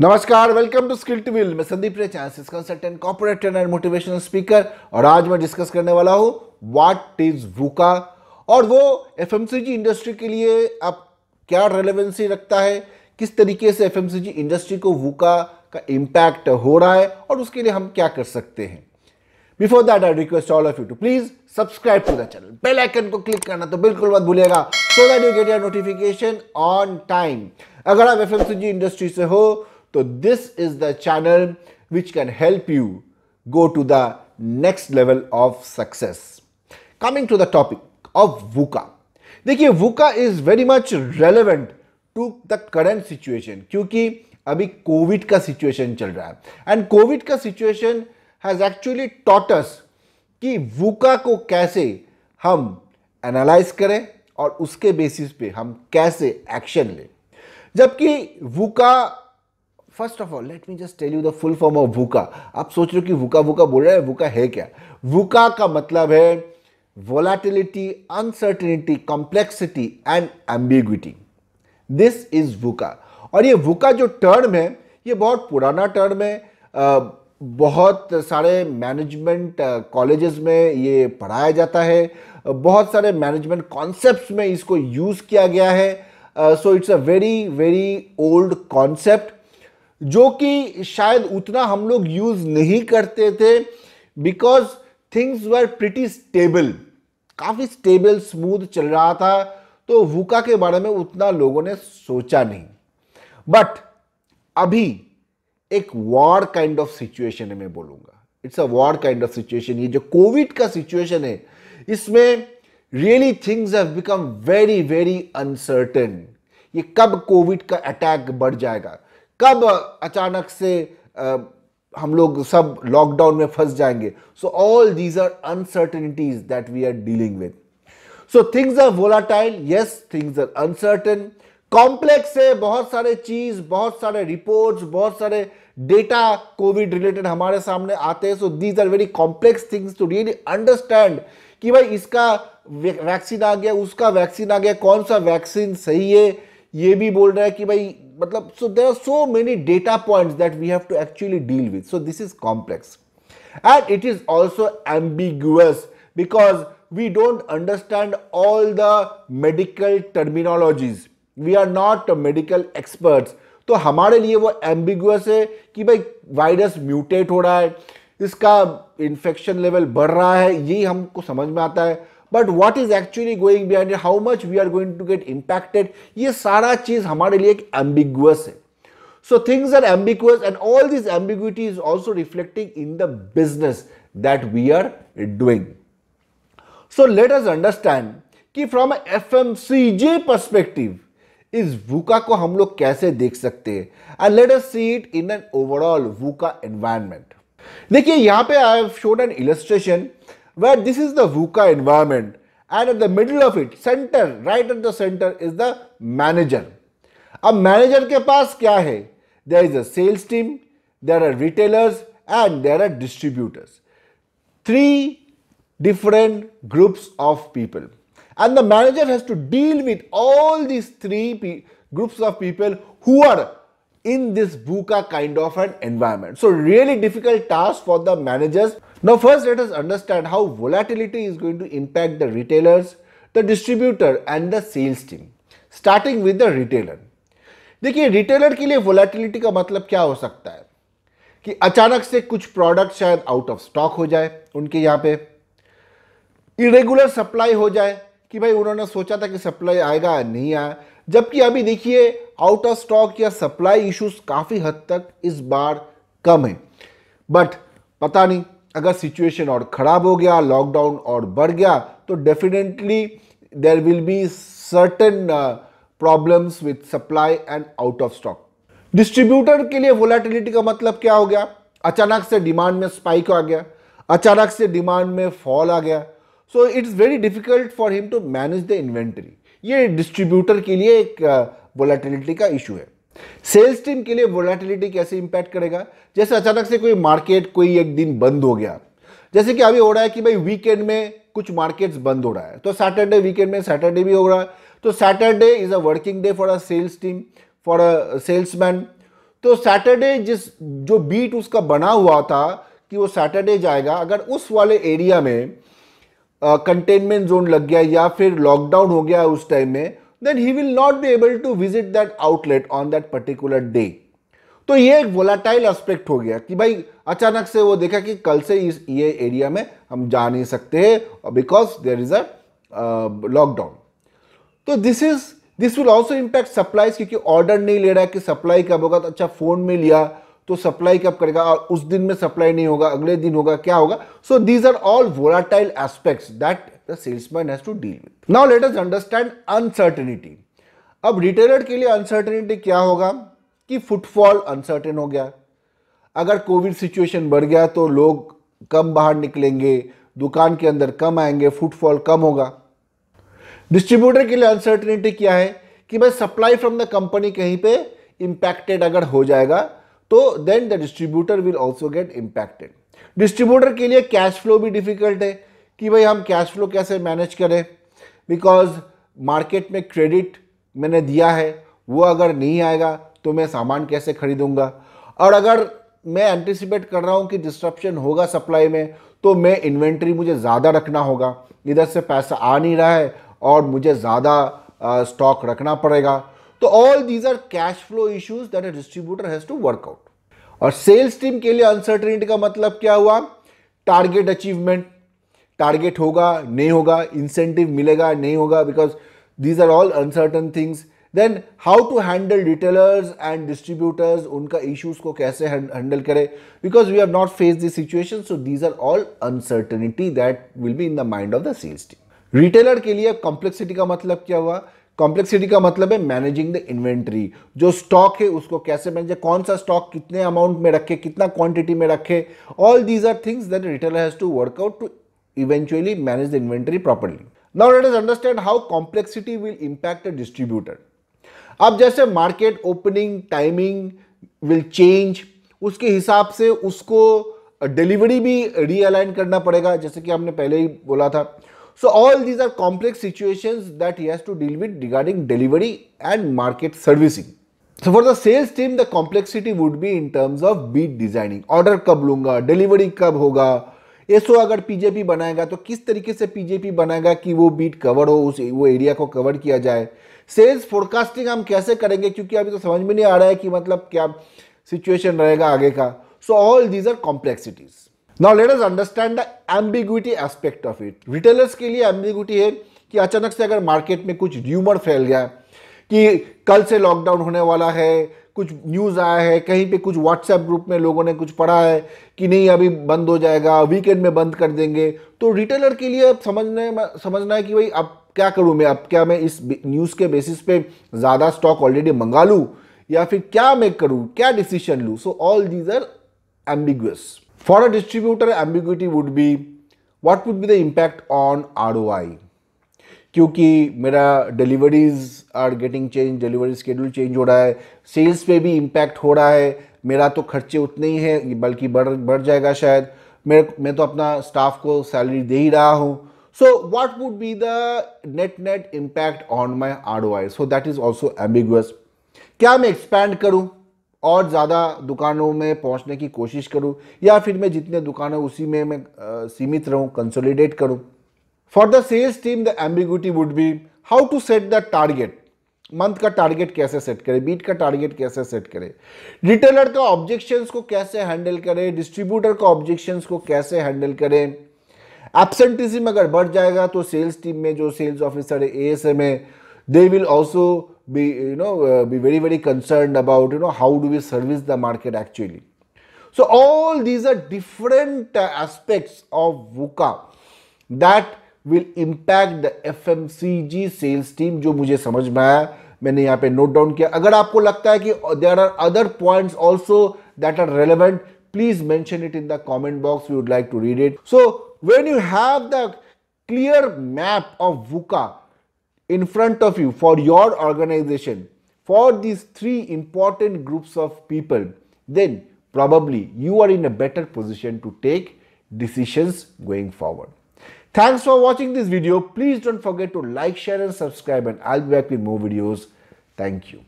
नमस्कार welcome to skill to will मैं Sandeep Ray chances consultant corporator and motivational speaker और आज मैं डिस्कस करने वाला हूं व्हाट इज वूका और वो एफएमसीजी इंडस्ट्री के लिए अब क्या रेलेवेंसी रखता है किस तरीके से एफएमसीजी इंडस्ट्री को वूका का इम्पैक्ट हो रहा है और उसके लिए हम क्या कर सकते हैं before that I request all of you to please subscribe to the channel bell icon को क्लिक करना तो बिल्कुल मत भूलिएगा so that you get your notification on time अगर आप एफ इंडस्ट्री से हो तो this is the channel which can help you go to the next level of success coming to the topic of VUCA देखिए VUCA is very much relevant to the current situation क्योंकि अभी COVID का situation चल रहा है and COVID का situation has actually taught us कि VUCA को कैसे हम एनालाइज करें और उसके बेसिस पे हम कैसे एक्शन लें जबकि VUCA first of all let me just tell you the full form of VUCA आप सोच रहे हो कि वूका वूका बोल रहे हैं वूका है क्या वूका का मतलब है volatility uncertainty complexity and ambiguity this is VUCA और ये वूका जो टर्म है ये बहुत पुराना टर्म है बहुत सारे मैनेजमेंट कॉलेजेस में ये पढ़ाया जाता है बहुत सारे मैनेजमेंट कॉन्सेप्ट्स में इसको यूज़ किया गया है so it's a very very old concept जो कि शायद उतना हम लोग यूज़ नहीं करते थे because things were pretty stable काफ़ी स्टेबल स्मूथ चल रहा था तो वूका के बारे में उतना लोगों ने सोचा नहीं बट अभी एक वॉर काइंड ऑफ सिचुएशन है मैं बोलूंगा it's a war kind of situation ये जो कोविड का सिचुएशन है इसमें really things have become very very uncertain ये कब कोविड का अटैक बढ़ जाएगा कब अचानक से आ, हम लोग सब लॉकडाउन में फंस जाएंगे so all these are uncertainties that we are dealing with so things are volatile yes things are uncertain complex है बहुत सारे चीज बहुत सारे रिपोर्ट्स बहुत सारे डेटा कोविड रिलेटेड हमारे सामने आते हैं so these are very complex things to really understand कि भाई इसका वैक्सीन आ गया उसका वैक्सीन आ गया कौन सा वैक्सीन सही है ये भी बोल रहा है कि भाई मतलब so there are so many data points that we have to actually deal with so this is complex and it is also ambiguous because we don't understand all the medical terminologies we are not medical experts तो हमारे लिए वो ambiguous है कि भाई virus mutate हो रहा है इसका इन्फेक्शन लेवल बढ़ रहा है यही हमको समझ में आता है but what is actually going behind it how much we are going to get impacted ये सारा चीज हमारे लिए एक एम्बिगुअस है सो things are ambiguous and all this ambiguity is also reflecting in the business that we are doing so let us understand कि from F M C J perspective इस वूका को हम लोग कैसे देख सकते हैं and let us see it in an overall VUCA environment देखिए यहां पे I have shown an illustration where this is the VUCA environment and at the middle of it, center, right at the center is the manager. A manager के पास There is a sales team, there are retailers and there are distributors. Three different groups of people. And the manager has to deal with all these three groups of people who are in this VUCA kind of an environment. So really difficult task for the managers. Now first let us understand how volatility is going to impact the retailers, the distributor and the sales team. Starting with the retailer. देखिए retailer के लिए volatility का मतलब क्या हो सकता है कि अचानक से कुछ प्रोडक्ट शायद आउट ऑफ स्टॉक हो जाए उनके यहाँ पे इरेगुलर सप्लाई हो जाए कि भाई उन्होंने सोचा था कि सप्लाई आएगा नहीं आया जबकि अभी देखिए आउट ऑफ स्टॉक या सप्लाई इश्यूज काफ़ी हद तक इस बार कम है बट पता नहीं अगर सिचुएशन और ख़राब हो गया लॉकडाउन और बढ़ गया तो definitely there will be certain problems with supply and out of stock distributor के लिए वोलेटिलिटी का मतलब क्या हो गया अचानक से डिमांड में स्पाइक आ गया अचानक से डिमांड में फॉल आ गया so it's very difficult for him to manage the inventory ये डिस्ट्रीब्यूटर के लिए एक वोलेटिलिटी uh, का इशू है सेल्स टीम के लिए वोलेटिलिटी कैसे इंपैक्ट करेगा जैसे अचानक से कोई मार्केट कोई एक दिन बंद हो गया जैसे कि अभी हो रहा है कि भाई वीकेंड में कुछ मार्केट्स बंद हो रहा है तो सैटरडे वीकेंड में सैटरडे भी हो रहा है तो Saturday is a working day for a sales team for a salesman तो सैटरडे जिस जो बीट उसका बना हुआ था कि वो सैटरडे जाएगा अगर उस वाले एरिया में कंटेनमेंट जोन लग गया या फिर लॉकडाउन हो गया उस टाइम में then he will not be able to visit that outlet on that particular day तो ये एक वोलाटाइल एस्पेक्ट हो गया कि भाई अचानक से वो देखा कि कल से इस ये एरिया में हम जा नहीं सकते हैं because there is a lockdown तो this is this will also impact supply क्योंकि ऑर्डर नहीं ले रहा है कि सप्लाई कब होगा तो अच्छा फ़ोन में लिया तो सप्लाई कब करेगा और उस दिन में सप्लाई नहीं होगा अगले दिन होगा क्या होगा so these are all volatile aspects that the salesman has to deal with. Now let us understand uncertainty. अब रिटेलर के लिए uncertainty क्या होगा कि फुटफॉल अनसर्टेन हो गया अगर कोविड सिचुएशन बढ़ गया तो लोग कम बाहर निकलेंगे दुकान के अंदर कम आएंगे फुटफॉल कम होगा डिस्ट्रीब्यूटर के लिए अनसर्टेनिटी क्या है कि भाई सप्लाई फ्रॉम द कंपनी कहीं पे इंपैक्टेड अगर हो जाएगा तो then the distributor will also get impacted distributor के लिए कैश फ्लो भी डिफिकल्ट है कि भाई हम कैश फ्लो कैसे मैनेज करें बिकॉज मार्केट में क्रेडिट मैंने दिया है वो अगर नहीं आएगा तो मैं सामान कैसे खरीदूंगा और अगर मैं एंटिसिपेट कर रहा हूँ कि डिस्ट्रप्शन होगा सप्लाई में तो मैं इन्वेंट्री मुझे ज़्यादा रखना होगा इधर से पैसा आ नहीं रहा है और मुझे ज़्यादा स्टॉक रखना पड़ेगा तो all these are cash flow issues that a distributor has to work out और सेल्स टीम के लिए अनसर्टिनिटी का मतलब क्या हुआ टारगेट अचीवमेंट टारगेट होगा नहीं होगा इंसेंटिव मिलेगा नहीं होगा because these are all uncertain things then how to handle retailers and distributors उनका इश्यूज को कैसे हैंडल करें because we have not face this situation so these are all uncertainty that will be in the mind of the sales team retailer के लिए complexity का मतलब क्या हुआ कॉम्प्लेक्सिटी का मतलब है मैनेजिंग द इन्वेंट्री जो स्टॉक है उसको कैसे मैनेज कौन सा स्टॉक कितने अमाउंट में रखे कितना क्वांटिटी में रखे all these are things that retailer has to work out to eventually manage the inventory properly. Now let us understand how complexity will impact a distributor. अब जैसे market opening timing will change, उसके हिसाब से उसको delivery भी realign करना पड़ेगा जैसे कि हमने पहले ही बोला था So all these are complex situations that he has to deal with regarding delivery and market servicing. So for the sales team, the complexity would be in terms of beat designing. Order कब लूँगा, delivery कब होगा, SO अगर पीजेपी बनाएगा तो किस तरीके से पीजेपी बनाएगा कि वो बीट कवर हो उस वो एरिया को कवर किया जाए सेल्स फोरकास्टिंग हम कैसे करेंगे क्योंकि अभी तो समझ में नहीं आ रहा है कि मतलब क्या सिचुएशन रहेगा आगे का so all these are complexities now let us understand the ambiguity aspect of it retailers के लिए एम्बिग्युटी है कि अचानक से अगर मार्केट में कुछ र्यूमर फैल गया कि कल से लॉकडाउन होने वाला है कुछ न्यूज़ आया है कहीं पे कुछ व्हाट्सएप ग्रुप में लोगों ने कुछ पढ़ा है कि नहीं अभी बंद हो जाएगा वीकेंड में बंद कर देंगे तो रिटेलर के लिए अब समझने समझना है कि भाई अब क्या करूँ मैं अब क्या मैं इस न्यूज़ के बेसिस पे ज़्यादा स्टॉक ऑलरेडी मंगा लूँ या फिर क्या मैं करूँ क्या डिसीजन लूँ so all these are ambiguous for a distributor ambiguity would be what would be the impact on our क्योंकि मेरा deliveries are getting change delivery schedule change हो रहा है सेल्स पे भी इम्पैक्ट हो रहा है मेरा तो खर्चे उतने ही है बल्कि बढ़ बढ़ जाएगा शायद मेरे मैं तो अपना स्टाफ को सैलरी दे ही रहा हूँ so what would be the net net impact on my R O I so that is also ambiguous क्या मैं एक्सपैंड करूँ और ज़्यादा दुकानों में पहुँचने की कोशिश करूँ या फिर मैं जितने दुकानें उसी में मैं आ, सीमित रहूँ कंसोलिडेट करूँ for the sales team the ambiguity would be how to set the target month का टारगेट कैसे सेट करें बीट का टारगेट कैसे सेट करें रिटेलर का ऑब्जेक्शंस को कैसे हैंडल करें डिस्ट्रीब्यूटर का ऑब्जेक्शंस को कैसे हैंडल करें एब्सेंटिज्म अगर बढ़ जाएगा तो सेल्स टीम में जो सेल्स ऑफिसर है ए है they will also be you know be very very concern about you know how do we service the market actually so all these are different aspects of VUCA that will impact the FMCG sales team जो मुझे समझ में आया मैंने यहाँ पे note down किया अगर आपको लगता है कि there are other points also that are relevant please mention it in the comment box we would like to read it so when you have the clear map of VUCA in front of you for your organization for these three important groups of people, then probably you are in a better position to take decisions going forward. Thanks for watching this video. Please don't forget to like, share and subscribe and I'll be back with more videos. Thank you.